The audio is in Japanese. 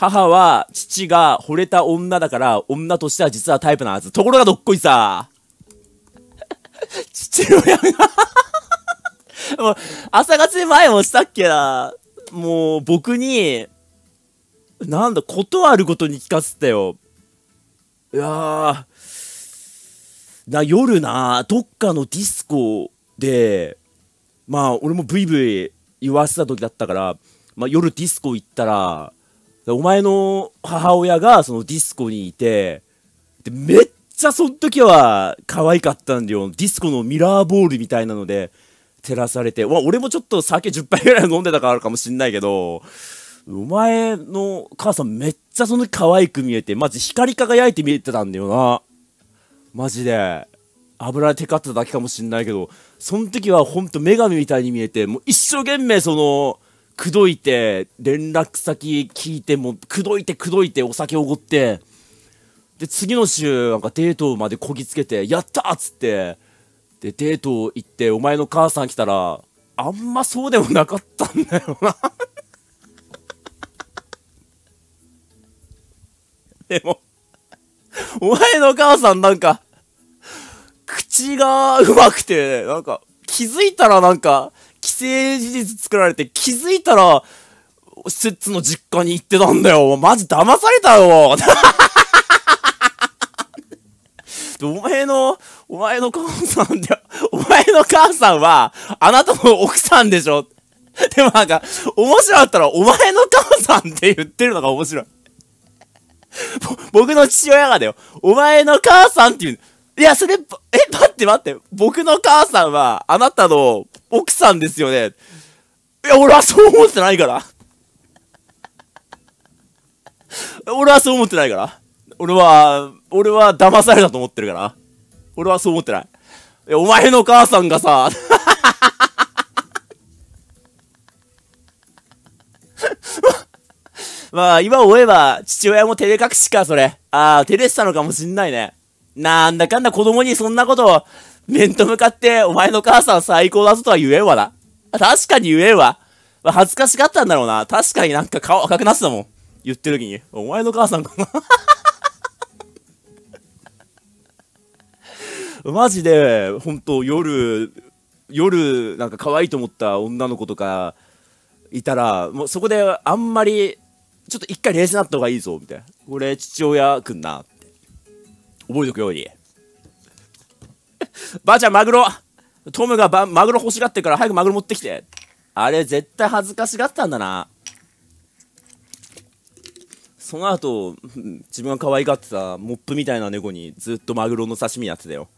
母は父が惚れた女だから女としては実はタイプなはず。ところがどっこいさ。父親がもう、朝活で前もしたっけな。もう、僕に、なんだ、断ることに聞かせてよ。いやな、夜な、どっかのディスコで、まあ、俺もブイブイ言わせた時だったから、まあ、夜ディスコ行ったら、お前の母親がそのディスコにいて、で、めっちゃその時は可愛かったんだよ。ディスコのミラーボールみたいなので照らされて、わ、俺もちょっと酒10杯ぐらい飲んでたからあるかもしんないけど、お前の母さんめっちゃその時可愛く見えて、まず光り輝いて見えてたんだよな。マジで。油でテカってただけかもしんないけど、その時はほんと女神みたいに見えて、もう一生懸命その、口説いて、連絡先聞いても、口説いて口説いてお酒おごって、で、次の週、なんかデートまでこぎつけて、やったっつって、で、デート行って、お前の母さん来たら、あんまそうでもなかったんだよな でも、お前の母さんなんか、口が上手くて、なんか、気づいたらなんか、既成事実作られて気づいたら、施設の実家に行ってたんだよ。マジ騙されたよ。お前の、お前の母さんだお前の母さんは、あなたの奥さんでしょ。でもなんか、面白かったら、お前の母さんって言ってるのが面白い。僕の父親がだよ。お前の母さんって言う。いや、それ、え、っって待って、僕の母さんは、あなたの奥さんですよね。いや、俺はそう思ってないから。俺はそう思ってないから。俺は、俺は騙されたと思ってるから。俺はそう思ってない。いや、お前の母さんがさ、まあ、今思えば、父親も照れ隠しか、それ。ああ、照れてたのかもしんないね。なんだかんだ子供にそんなこと、面と向かって、お前の母さん最高だぞとは言えんわな。確かに言えんわ。まあ、恥ずかしかったんだろうな。確かになんか顔赤くなってたもん。言ってる時に。お前の母さんかな。マジで、ほんと夜、夜、なんか可愛いと思った女の子とかいたら、もうそこであんまり、ちょっと一回冷静になった方がいいぞ、みたいな。俺、父親くんな。覚えとくように。ばあちゃん、マグロトムがばマグロ欲しがってるから早くマグロ持ってきて。あれ、絶対恥ずかしがったんだな。その後、自分が可愛がってたモップみたいな猫にずっとマグロの刺身やってたよ。